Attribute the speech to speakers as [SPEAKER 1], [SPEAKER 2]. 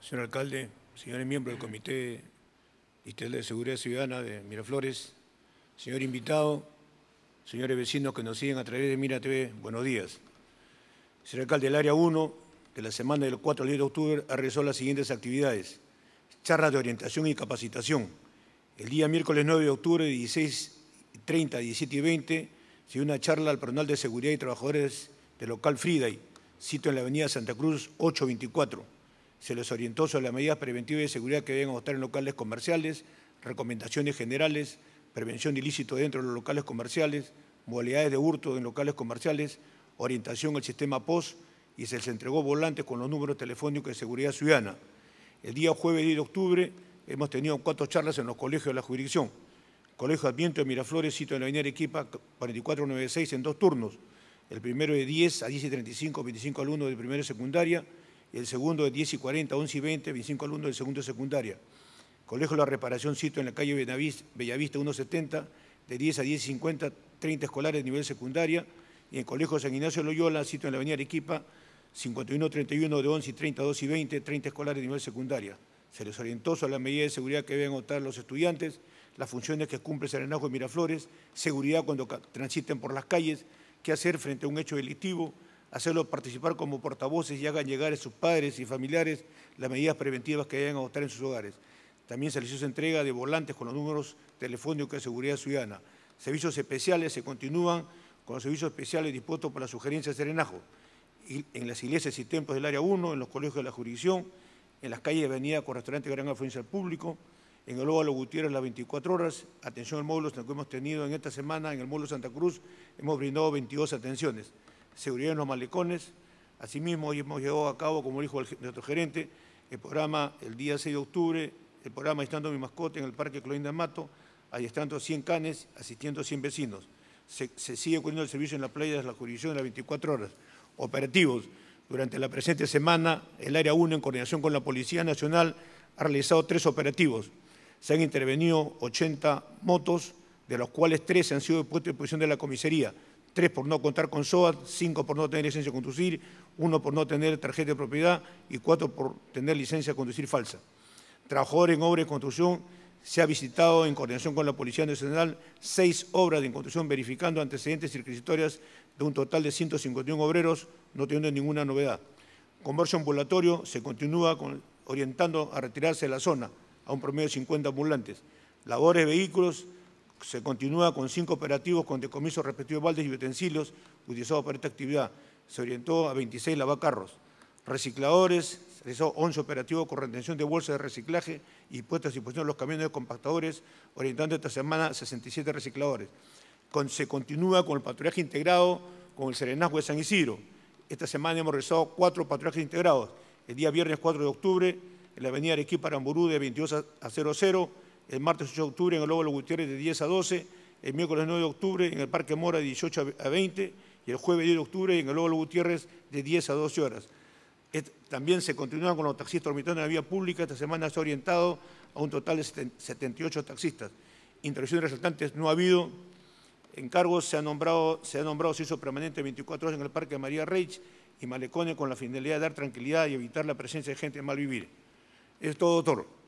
[SPEAKER 1] Señor alcalde, señores miembros del Comité Distrital de Seguridad Ciudadana de Miraflores, señor invitado, señores vecinos que nos siguen a través de Mira TV, buenos días. Señor alcalde, el área 1 de la semana del 4 al 10 de octubre ha realizado las siguientes actividades. Charlas de orientación y capacitación. El día miércoles 9 de octubre, de 16.30 a 17 y 20, se dio una charla al personal de seguridad y trabajadores del local Friday, sito en la avenida Santa Cruz 824 se les orientó sobre las medidas preventivas y de seguridad que deben adoptar en locales comerciales, recomendaciones generales, prevención de ilícito dentro de los locales comerciales, modalidades de hurto en locales comerciales, orientación al sistema POS y se les entregó volantes con los números telefónicos de seguridad ciudadana. El día jueves 10 de octubre hemos tenido cuatro charlas en los colegios de la jurisdicción. Colegio Adviento de Miraflores, sitio en la avenida Equipa 4496 en dos turnos. El primero de 10 a 10 y 35, 25 alumnos de primero y secundaria, el segundo de 10 y 40, 11 y 20, 25 alumnos del segundo de secundaria. Colegio La Reparación, cito en la calle Bellavista 170, de 10 a 10 y 50, 30 escolares de nivel secundaria. Y en Colegio San Ignacio Loyola, cito en la avenida Arequipa, 51, 31, de 11 y 30, 2 y 20, 30 escolares de nivel secundaria. Se les orientó sobre las medidas de seguridad que deben adoptar los estudiantes, las funciones que cumple Serenazgo de Miraflores, seguridad cuando transiten por las calles, qué hacer frente a un hecho delictivo, hacerlo participar como portavoces y hagan llegar a sus padres y familiares las medidas preventivas que deben adoptar en sus hogares. También se les hizo entrega de volantes con los números telefónicos de seguridad ciudadana. Servicios especiales se continúan con los servicios especiales dispuestos por la sugerencia de Serenajo, en las iglesias y templos del área 1, en los colegios de la jurisdicción, en las calles de avenida con restaurantes de gran afluencia al público, en el óvalo Gutiérrez las 24 horas, atención al módulo que hemos tenido en esta semana en el módulo Santa Cruz, hemos brindado 22 atenciones seguridad en los malecones. Asimismo, hoy hemos llevado a cabo, como dijo nuestro gerente, el programa el día 6 de octubre, el programa Estando mi mascota en el Parque Clorinda Mato, ahí estando 100 canes, asistiendo a 100 vecinos. Se, sigue ocurriendo el servicio en la playa de la jurisdicción de las 24 horas. Operativos. Durante la presente semana, el Área 1, en coordinación con la Policía Nacional, ha realizado tres operativos. Se han intervenido 80 motos, de los cuales tres han sido puestos en posición de la comisaría tres por no contar con SOAT, cinco por no tener licencia de conducir, uno por no tener tarjeta de propiedad y cuatro por tener licencia de conducir falsa. Trabajador en obra de construcción, se ha visitado en coordinación con la Policía Nacional seis obras de construcción verificando antecedentes y de un total de 151 obreros, no teniendo ninguna novedad. Comercio ambulatorio se continúa orientando a retirarse de la zona a un promedio de 50 ambulantes. Labores de vehículos, se continúa con cinco operativos con decomiso respectivos baldes y utensilios utilizados para esta actividad. Se orientó a 26 lavacarros, recicladores, se realizó 11 operativos con retención de bolsas de reciclaje y puesta a disposición de los camiones de compactadores, orientando esta semana 67 recicladores. se continúa con el patrullaje integrado con el Serenazgo de San Isidro. Esta semana hemos realizado cuatro patrullajes integrados. El día viernes 4 de octubre, en la avenida Arequipa-Aramburú de 22 a 00, el martes 8 de octubre en el los Gutiérrez de 10 a 12, el miércoles 9 de octubre en el Parque Mora de 18 a 20 y el jueves 10 de octubre en el los Gutiérrez de 10 a 12 horas. También se continúa con los taxistas orbitando en la vía pública. Esta semana se ha orientado a un total de 78 taxistas. Intervenciones resultantes no ha habido. Encargos se ha nombrado, se ha nombrado, permanente 24 horas en el Parque María Reich y Malecone con la finalidad de dar tranquilidad y evitar la presencia de gente mal vivir. Es todo, doctor.